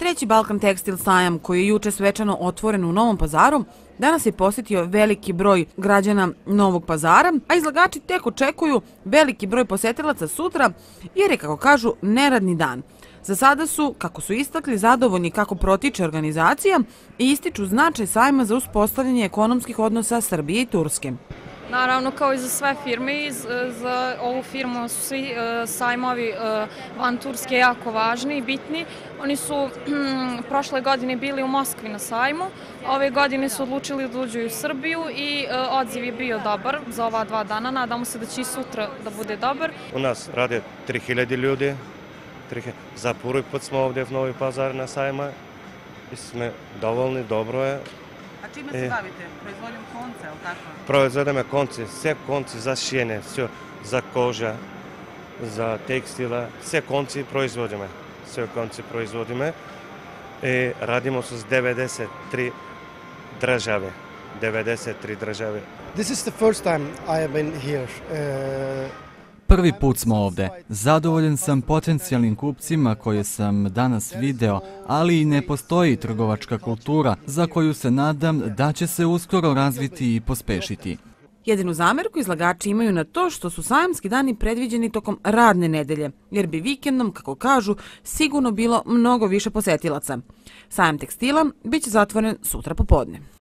Treći Balkan tekstil sajam koji je juče svečano otvoren u Novom pazaru, danas je posjetio veliki broj građana Novog pazara, a izlagači tek očekuju veliki broj posjetilaca sutra jer je, kako kažu, neradni dan. Za sada su, kako su istakli, zadovoljni kako protiče organizacija i ističu značaj sajma za uspostavljanje ekonomskih odnosa Srbije i Turske. Naravno, kao i za sve firme, za ovu firmu su svi e, sajmovi e, van Turske jako važni i bitni. Oni su prošle godine bili u Moskvi na sajmu, ove godine su odlučili da uđu u Srbiju i e, odziv je bio dobar za ova dva dana. Nadamo se da će i sutra da bude dobar. U nas rade 3000 ljudi, za prvi put smo ovdje u Novi Pazar na sajma i smo dovoljni, dobro je. A čime e. se bavite? Proizvodim konce, ali tako? Proizvodim konce, sve konce za šijene, sve za koža, za tekstila, sve konce proizvodim Sve konce proizvodim je. I radimo s 93 države. 93 države. This is the first time I have been here. Uh, Prvi put smo ovde. Zadovoljen sam potencijalnim kupcima koje sam danas video, ali i ne postoji trgovačka kultura za koju se nadam da će se uskoro razviti i pospešiti. Jedinu zamerku izlagači imaju na to što su sajamski dani predviđeni tokom radne nedelje, jer bi vikendom, kako kažu, sigurno bilo mnogo više posetilaca. Sajam tekstila biće zatvoren sutra popodne.